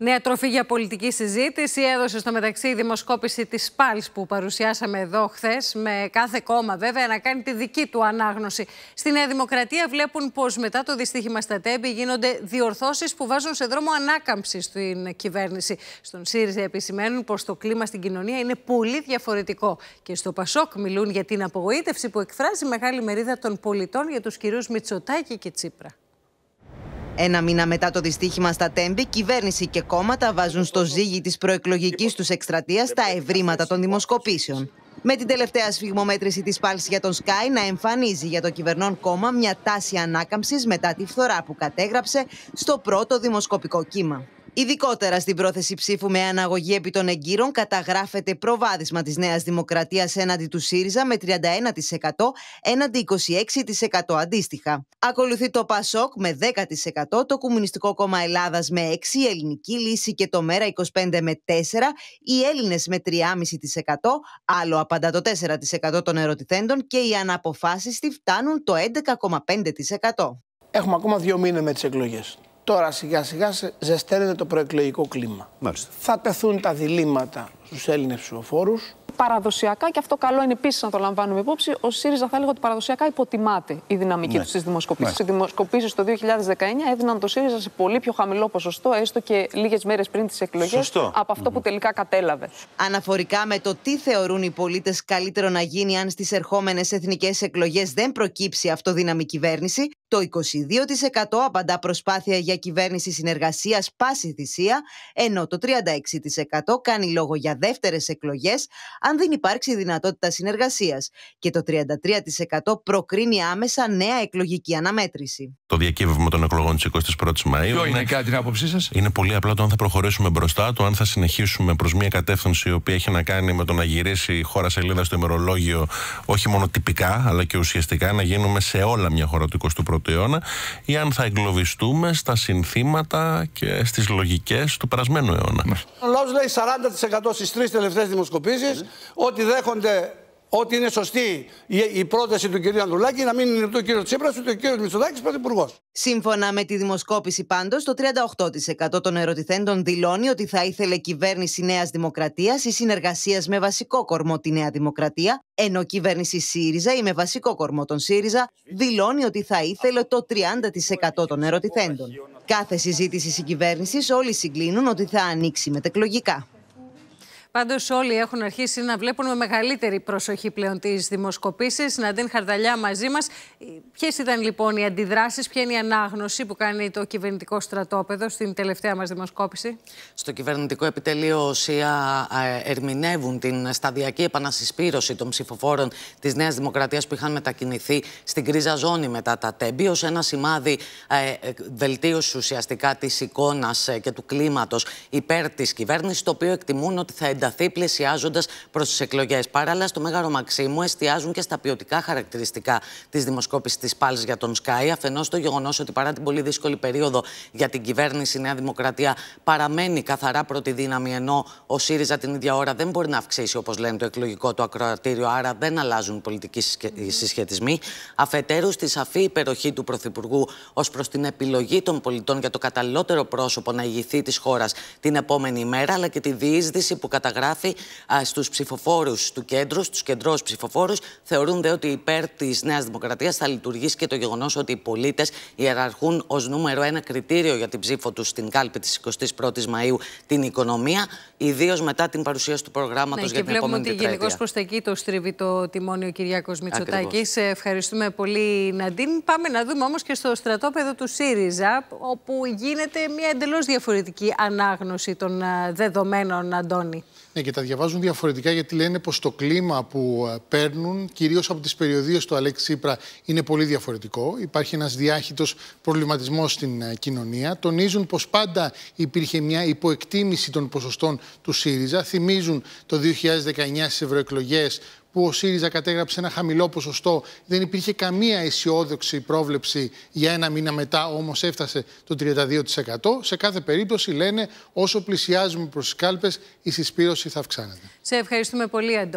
Νέα τροφή για πολιτική συζήτηση έδωσε στο μεταξύ η δημοσκόπηση της ΠΑΛΣ που παρουσιάσαμε εδώ χθες, με κάθε κόμμα βέβαια να κάνει τη δική του ανάγνωση. Στη Νέα Δημοκρατία βλέπουν πως μετά το δυστύχημα στα Τέμπη γίνονται διορθώσεις που βάζουν σε δρόμο ανάκαμψη στην κυβέρνηση. Στον ΣΥΡΙΖΑ επισημαίνουν πως το κλίμα στην κοινωνία είναι πολύ διαφορετικό. Και στο ΠΑΣΟΚ μιλούν για την απογοήτευση που εκφράζει μεγάλη μερίδα των πολιτών για τους κυρίους Μητσοτάκη και Τσίπρα. Ένα μήνα μετά το δυστύχημα στα Τέμπη, κυβέρνηση και κόμματα βάζουν στο ζύγι της προεκλογικής τους εκστρατείας τα ευρήματα των δημοσκοπήσεων. Με την τελευταία σφιγμομέτρηση της πάλης για τον Σκάι να εμφανίζει για το κυβερνών κόμμα μια τάση ανάκαμψης μετά τη φθορά που κατέγραψε στο πρώτο δημοσκοπικό κύμα. Ειδικότερα στην πρόθεση ψήφου με αναγωγή επί των εγκύρων καταγράφεται προβάδισμα της Νέας Δημοκρατίας έναντι του ΣΥΡΙΖΑ με 31% έναντι 26% αντίστοιχα. Ακολουθεί το ΠΑΣΟΚ με 10%, το Κομμουνιστικό Κόμμα Ελλάδας με 6%, η Ελληνική Λύση και το ΜΕΡΑ25 με 4%, οι Έλληνες με 3,5%, άλλο απαντά το 4% των ερωτηθέντων και οι αναποφάσιστοι φτάνουν το 11,5%. Έχουμε ακόμα δύο μήνες με τις εκλογές. Τώρα σιγά σιγά ζεσταίνεται το προεκλογικό κλίμα. Μάλιστα. Θα τεθούν τα διλήμματα στους Έλληνες ψηφοφόρους. Παραδοσιακά, και αυτό καλό είναι επίσης να το λαμβάνουμε υπόψη, ο ΣΥΡΙΖΑ θα έλεγα ότι παραδοσιακά υποτιμάται η δυναμική ναι. του στις δημοσκοπήσεις. Οι δημοσκοπήσεις το 2019 έδιναν το ΣΥΡΙΖΑ σε πολύ πιο χαμηλό ποσοστό, έστω και λίγες μέρες πριν τις εκλογές, από αυτό που τελικά κατέλαβε. Αναφορικά με το τι θεωρούν οι πολίτες καλύτερο να γίνει αν στις ερχόμενες εθνικές εκλογές δεν προκύψει αυτοδύναμη κυβέρνηση, το 22% απαντά προσπάθεια για κυβέρνηση συνεργασίας πάση θυσία, ενώ το 36% κάνει λόγο για δεύτερες εκλογές αν δεν υπάρξει δυνατότητα συνεργασίας και το 33% προκρίνει άμεσα νέα εκλογική αναμέτρηση. Το διακύβευμα των εκλογών της 21ης Μαΐου Ποιο είναι, κάτι την άποψή Είναι πολύ απλά το αν θα προχωρήσουμε μπροστά, το αν θα συνεχίσουμε προς μια κατεύθυνση η οποία έχει να κάνει με το να γυρίσει η χώρα σελίδα στο ημερολόγιο όχι μόνο τυπικά αλλά και ουσιαστικά να γίνουμε σε όλα μια χώρα του 21ου 21 αιώνα ή αν θα εγκλωβιστούμε στα συνθήματα και στις λογικές του περασμένου αιώνα. Ο λαός λέει 40% στις τρεις τελευταίες δημοσκοπήσεις ναι. ότι δέχονται ότι είναι σωστή η πρόταση του κυρίου Ανδρουλάκη να μην είναι του κύριος Τσίπρας ούτε ο κύριος Μητσοδάκη πρωθυπουργό. Σύμφωνα με τη δημοσκόπηση, πάντως, το 38% των ερωτηθέντων δηλώνει ότι θα ήθελε κυβέρνηση Νέας Δημοκρατίας ή συνεργασίας με βασικό κορμό τη Νέα Δημοκρατία, ενώ κυβέρνηση ΣΥΡΙΖΑ ή με βασικό κορμό τον ΣΥΡΙΖΑ δηλώνει ότι θα ήθελε το 30% των ερωτηθέντων. Κάθε συζήτηση συγκυβέρνησης όλοι συγκλίνουν ότι θα ανοίξει μετεκλογικά. Πάντως, όλοι έχουν αρχίσει να βλέπουν με μεγαλύτερη προσοχή πλέον τις δημοσκοπήσεις. δίνουν χαρταλιά μαζί μας. Ποιες ήταν λοιπόν οι αντιδράσεις, ποια είναι η ανάγνωση που κάνει το κυβερνητικό στρατόπεδο στην τελευταία μας δημοσκόπηση. Στο κυβερνητικό επιτελείο, ΣΥΑ ε, ερμηνεύουν την σταδιακή επανασυσπήρωση των ψηφοφόρων της Νέας Δημοκρατίας που είχαν μετακινηθεί στην κρίζα ζώνη μετά τα τέμπη, ως ένα σημάδι ε, ε, βελτίωσης ουσιαστικά της εικόνας και του κλίματος υπέρ της κυβέρνησης, το οποίο εκτιμούν ότι θα ενταθεί πλησιάζοντα προς τις εκλογές. Παράλληλα, στο Μέγαρο Μαξίμου εστιάζουν και στα ποιοτικά χαρακτηριστικά της δημοσκόπησης της πάλι για τον ΣΚΑΙ. Αφενός το γεγονός ότι παρά την πολύ δύσκολη περίοδο για την κυβέρνηση, η Νέα Δημοκρατία παραμένει καθαρά πρώτη δύναμη, ενώ ο ΣΥΡΙΖΑ την ίδια ώρα δεν μπορεί να αυξήσει, όπως λένε, το εκλογικό του ακροατήριο, άρα δεν αλλάζουν πολιτικοί συσχετισμοί. Αφετέρου, στη σαφή υπεροχή του Πρωθυπουργού ως προς την επιλογή των πολιτών για το καταλληλότερο πρόσωπο να ηγηθεί της χώρας την επόμενη μέρα, αλλά και τη διείσδυση που κατά καταγράφει στους ψηφοφόρους του κέντρου, στους κεντρό ψηφοφόρου. δε ότι υπέρ της Νέας Δημοκρατίας θα λειτουργήσει και το γεγονός ότι οι πολίτες ιεραρχούν ως νούμερο ένα κριτήριο για την ψήφο τους στην κάλπη της 21η Μαου την οικονομία, ιδίως μετά την παρουσίαση του προγράμματος ναι, για την επόμενη Και βλέπουμε ότι γενικώς προς το στρίβει το τιμόνιο Κυριάκος Μητσοτάκης. Ε, ευχαριστούμε πολύ, Ναντίν. Πάμε να δούμε όμως και στο στρατόπεδο του ΣΥΡΙΖΑ, όπου γίνεται μια εντελώς διαφορετική ανάγνωση των ε, δεδομένων, Αντώνη. Ναι, και τα διαβάζουν διαφορετικά γιατί λένε πως το κλίμα που ε, παίρνουν, κυρίως από τις περιοδίες του Αλέξη Τσίπρα, είναι πολύ διαφορετικό. Υπάρχει ένας διάχυτος προβληματισμός στην ε, κοινωνία. Τονίζουν πως πάντα υπήρχε μια υποεκτίμηση των ποσοστών του ΣΥΡΙΖΑ. Θυμίζουν το 2019 στις ευρωεκλογές που ο ΣΥΡΙΖΑ κατέγραψε ένα χαμηλό ποσοστό. Δεν υπήρχε καμία αισιόδοξη πρόβλεψη για ένα μήνα μετά, όμως έφτασε το 32%. Σε κάθε περίπτωση λένε όσο πλησιάζουμε προς τις κάλπες, η συσπήρωση θα αυξάνεται. Σε ευχαριστούμε πολύ, Αντώνη.